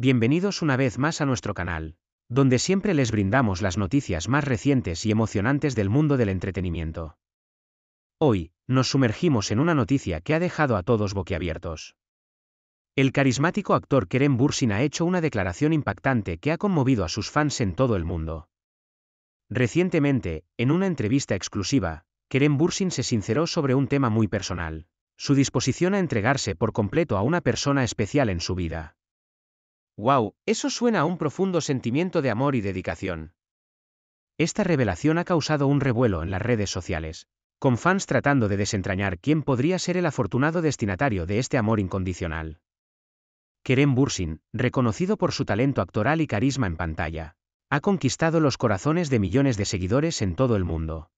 Bienvenidos una vez más a nuestro canal, donde siempre les brindamos las noticias más recientes y emocionantes del mundo del entretenimiento. Hoy, nos sumergimos en una noticia que ha dejado a todos boquiabiertos. El carismático actor Kerem Bursin ha hecho una declaración impactante que ha conmovido a sus fans en todo el mundo. Recientemente, en una entrevista exclusiva, Kerem Bursin se sinceró sobre un tema muy personal, su disposición a entregarse por completo a una persona especial en su vida. Wow, eso suena a un profundo sentimiento de amor y dedicación. Esta revelación ha causado un revuelo en las redes sociales, con fans tratando de desentrañar quién podría ser el afortunado destinatario de este amor incondicional. Kerem Bursin, reconocido por su talento actoral y carisma en pantalla, ha conquistado los corazones de millones de seguidores en todo el mundo.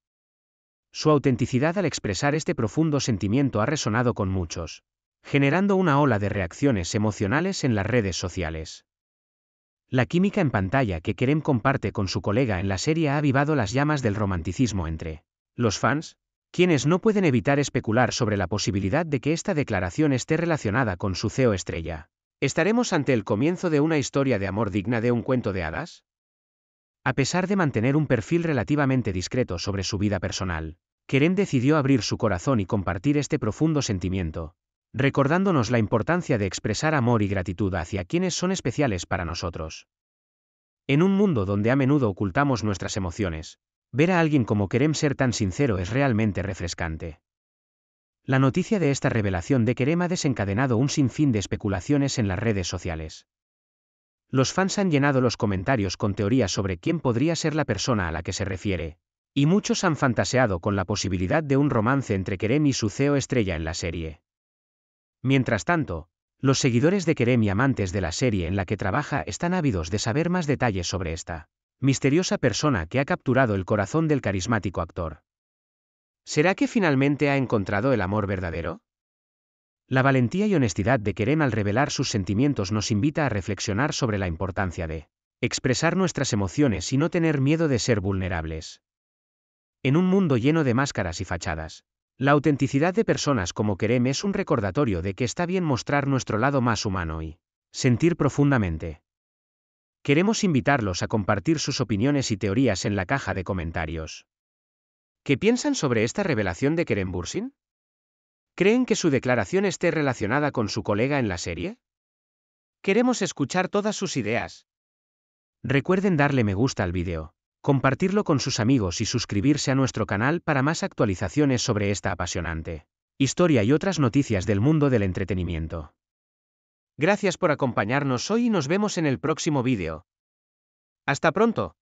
Su autenticidad al expresar este profundo sentimiento ha resonado con muchos, generando una ola de reacciones emocionales en las redes sociales. La química en pantalla que Kerem comparte con su colega en la serie ha avivado las llamas del romanticismo entre los fans, quienes no pueden evitar especular sobre la posibilidad de que esta declaración esté relacionada con su CEO estrella. ¿Estaremos ante el comienzo de una historia de amor digna de un cuento de hadas? A pesar de mantener un perfil relativamente discreto sobre su vida personal, Kerem decidió abrir su corazón y compartir este profundo sentimiento, recordándonos la importancia de expresar amor y gratitud hacia quienes son especiales para nosotros. En un mundo donde a menudo ocultamos nuestras emociones, ver a alguien como Kerem ser tan sincero es realmente refrescante. La noticia de esta revelación de Kerem ha desencadenado un sinfín de especulaciones en las redes sociales. Los fans han llenado los comentarios con teorías sobre quién podría ser la persona a la que se refiere, y muchos han fantaseado con la posibilidad de un romance entre Kerem y su CEO estrella en la serie. Mientras tanto, los seguidores de Kerem y amantes de la serie en la que trabaja están ávidos de saber más detalles sobre esta misteriosa persona que ha capturado el corazón del carismático actor. ¿Será que finalmente ha encontrado el amor verdadero? La valentía y honestidad de Kerem al revelar sus sentimientos nos invita a reflexionar sobre la importancia de expresar nuestras emociones y no tener miedo de ser vulnerables. En un mundo lleno de máscaras y fachadas, la autenticidad de personas como Kerem es un recordatorio de que está bien mostrar nuestro lado más humano y sentir profundamente. Queremos invitarlos a compartir sus opiniones y teorías en la caja de comentarios. ¿Qué piensan sobre esta revelación de Kerem Bursin? ¿Creen que su declaración esté relacionada con su colega en la serie? Queremos escuchar todas sus ideas. Recuerden darle me gusta al vídeo compartirlo con sus amigos y suscribirse a nuestro canal para más actualizaciones sobre esta apasionante historia y otras noticias del mundo del entretenimiento. Gracias por acompañarnos hoy y nos vemos en el próximo vídeo. ¡Hasta pronto!